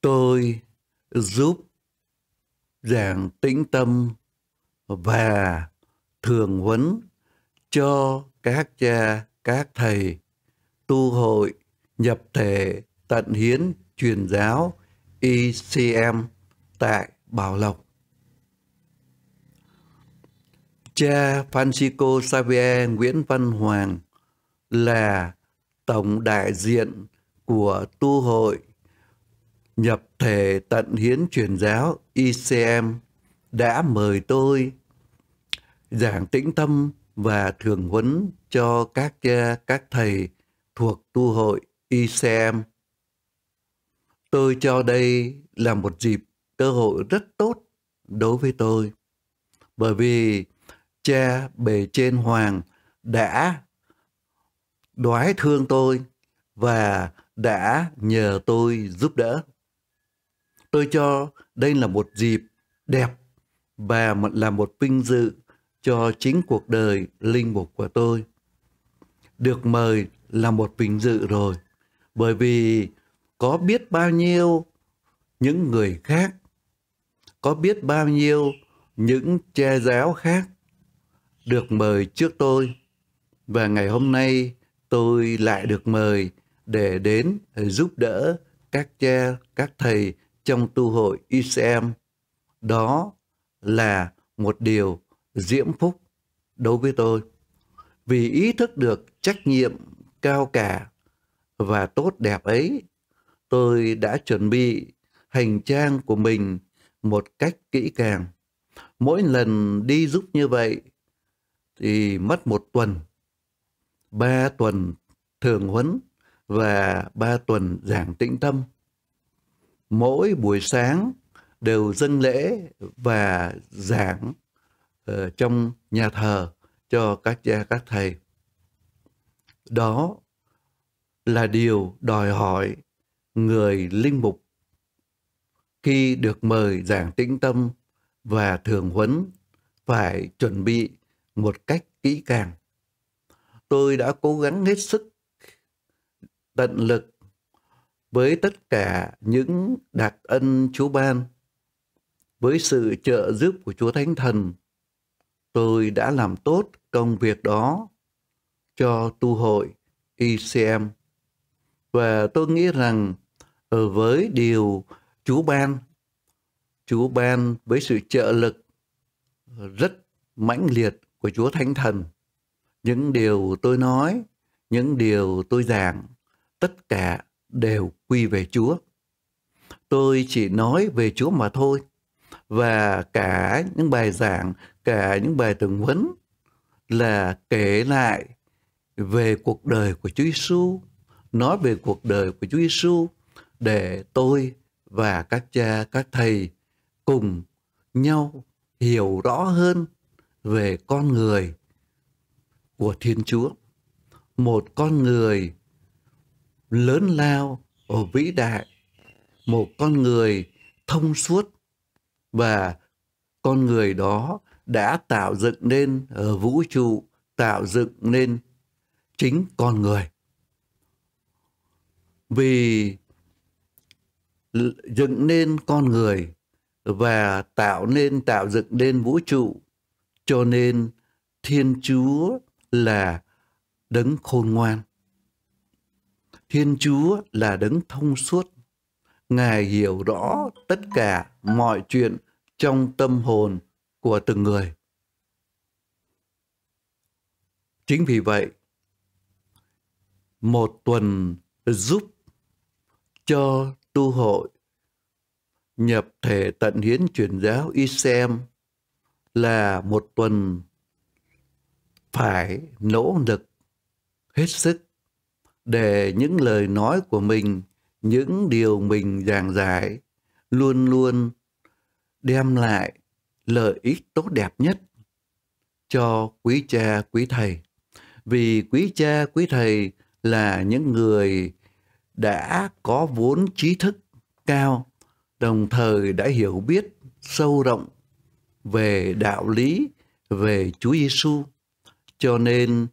tôi giúp giảng tĩnh tâm và thường huấn cho các cha các thầy tu hội nhập thể tận hiến truyền giáo ICM e tại Bảo Lộc. Cha Francisco Xavier Nguyễn Văn Hoàng là tổng đại diện của tu hội nhập thể tận hiến truyền giáo ICM đã mời tôi giảng tĩnh tâm và thường huấn cho các ờ, các thầy thuộc tu hội ICM. Tôi cho đây là một dịp cơ hội rất tốt đối với tôi bởi vì cha bề trên hoàng đã đoái thương tôi và đã nhờ tôi giúp đỡ. Tôi cho đây là một dịp đẹp và là một vinh dự cho chính cuộc đời linh mục của tôi. Được mời là một vinh dự rồi, bởi vì có biết bao nhiêu những người khác, có biết bao nhiêu những che giáo khác được mời trước tôi và ngày hôm nay tôi lại được mời để đến ờ, giúp đỡ các cha, các thầy trong tu hội ICM. Đó là một điều diễm phúc đối với tôi. Vì ý thức được trách nhiệm cao cả và tốt đẹp ấy, tôi đã chuẩn bị hành trang của mình một cách kỹ càng. Mỗi lần đi giúp như vậy thì mất một tuần, ba tuần thường huấn và ba tuần giảng tĩnh tâm mỗi buổi sáng đều dâng lễ và giảng uh, trong nhà thờ cho các cha các thầy. Đó là điều đòi hỏi người linh mục khi được mời giảng tĩnh tâm và thường huấn phải chuẩn bị một cách kỹ càng. Tôi đã cố gắng hết sức tận lực với tất cả những đặc ân Chúa ban, với sự trợ giúp của Chúa Thánh Thần, tôi đã làm tốt công việc đó cho tu hội ICM. Và tôi nghĩ rằng ở với điều Chúa ban, Chúa ban với sự trợ lực rất mãnh liệt của Chúa Thánh Thần. Những điều tôi nói, những điều tôi giảng, tất cả đều quy về Chúa. Tôi chỉ nói về Chúa mà thôi. Và cả những bài giảng, cả những bài tường vấn là kể lại về cuộc đời của Chúa Giêsu, nói về cuộc đời của Chúa Giêsu để tôi và các cha các thầy cùng nhau hiểu rõ hơn về con người của Thiên Chúa. Một con người lớn lao vĩ đại một con người thông suốt và con người đó đã tạo dựng nên ở ờ, vũ trụ tạo dựng nên chính con người vì dựng nên con người và tạo nên tạo dựng nên vũ trụ cho nên thiên chúa là đấng khôn ngoan Thiên Chúa là đấng thông suốt. Ngài hiểu rõ tất cả mọi chuyện trong tâm hồn của từng người. Chính vì vậy, một tuần giúp cho tu hội nhập thể tận hiến truyền giáo ICM là một tuần phải nỗ lực hết sức để những lời nói của mình, những điều mình giảng giải luôn luôn đem lại lợi ích tốt đẹp nhất cho quý cha quý thầy. Vì quý cha quý thầy là những người đã có vốn trí thức cao, đồng thời đã hiểu biết sâu rộng về đạo lý về Chúa Giêsu. Cho nên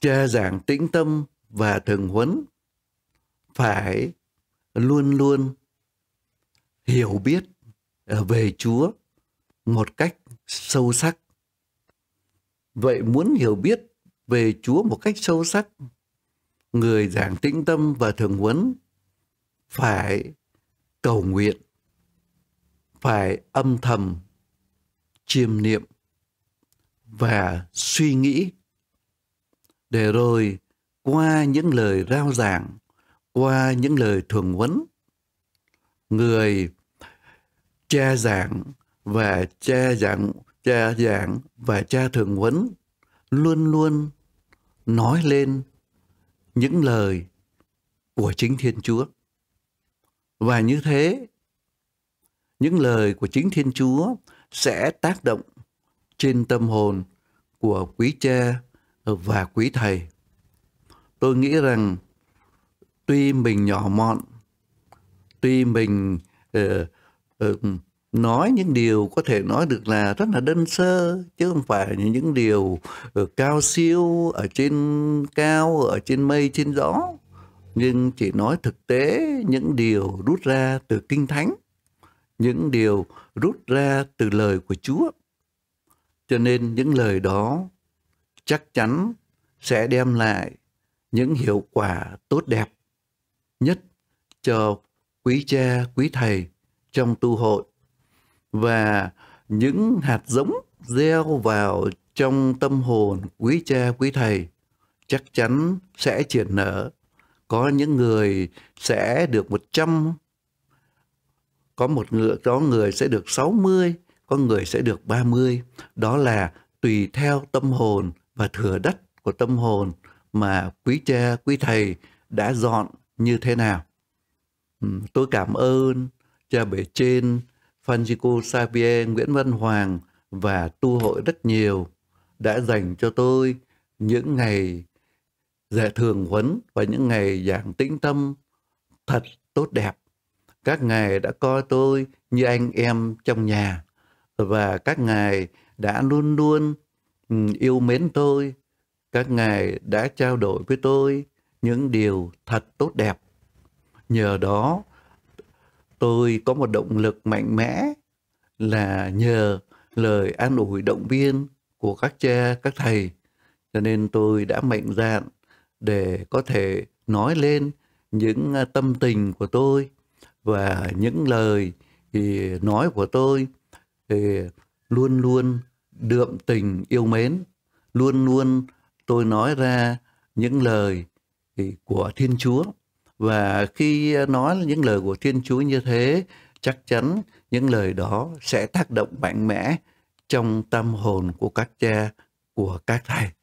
cha giảng tĩnh tâm và thường huấn phải luôn luôn hiểu biết à, về Chúa một cách sâu sắc. Vậy muốn hiểu biết về Chúa một cách sâu sắc, người giảng tĩnh tâm và thường huấn phải cầu nguyện, phải âm thầm chiêm niệm và suy nghĩ để rồi, qua những lời rao giảng, qua những lời thường huấn, người cha giảng và cha giảng cha giảng và cha thường huấn luôn luôn nói lên những lời của chính Thiên Chúa. Và như thế, những lời của chính Thiên Chúa sẽ tác động trên tâm hồn của quý cha và quý thầy. Tôi nghĩ rằng tuy mình nhỏ mọn, tuy mình uh, uh, nói những điều có thể nói được là rất là đơn sơ chứ không phải những điều uh, cao siêu ở trên cao ở trên mây trên gió nhưng chỉ nói thực tế những điều rút ra từ kinh thánh những điều rút ra từ lời của chúa cho nên những lời đó chắc chắn sẽ đem lại những hiệu quả tốt đẹp. Nhất cho quý cha, quý thầy trong tu hội và những hạt giống gieo vào trong tâm hồn quý cha, quý thầy chắc chắn sẽ triển nở. Có những người sẽ được 100, có một người, có người sẽ được 60, có người sẽ được 30. Đó là tùy theo tâm hồn và thừa đất của tâm hồn mà quý cha, quý thầy đã dọn như thế nào. Ừ, tôi cảm ơn cha bể trên Francisco Xavier, Nguyễn Văn Hoàng và tu hội rất nhiều đã dành cho tôi những ngày dạy thường huấn và những ngày giảng tĩnh tâm thật tốt đẹp. Các ngài đã coi tôi như anh em trong nhà và các ngài đã luôn luôn Ừ, yêu mến tôi, các ngài đã trao đổi với tôi những điều thật tốt đẹp. Nhờ đó tôi có một động lực mạnh mẽ là nhờ lời an ủi động viên của các cha, các thầy. Cho nên tôi đã mạnh dạn để có thể nói lên những à, tâm tình của tôi và những lời thì à, nói của tôi thì luôn luôn đượm tình yêu mến luôn luôn tôi nói ra những lời của Thiên Chúa và khi nói những lời của Thiên Chúa như thế chắc chắn những lời đó sẽ tác động mạnh mẽ trong tâm hồn của các cha của các thầy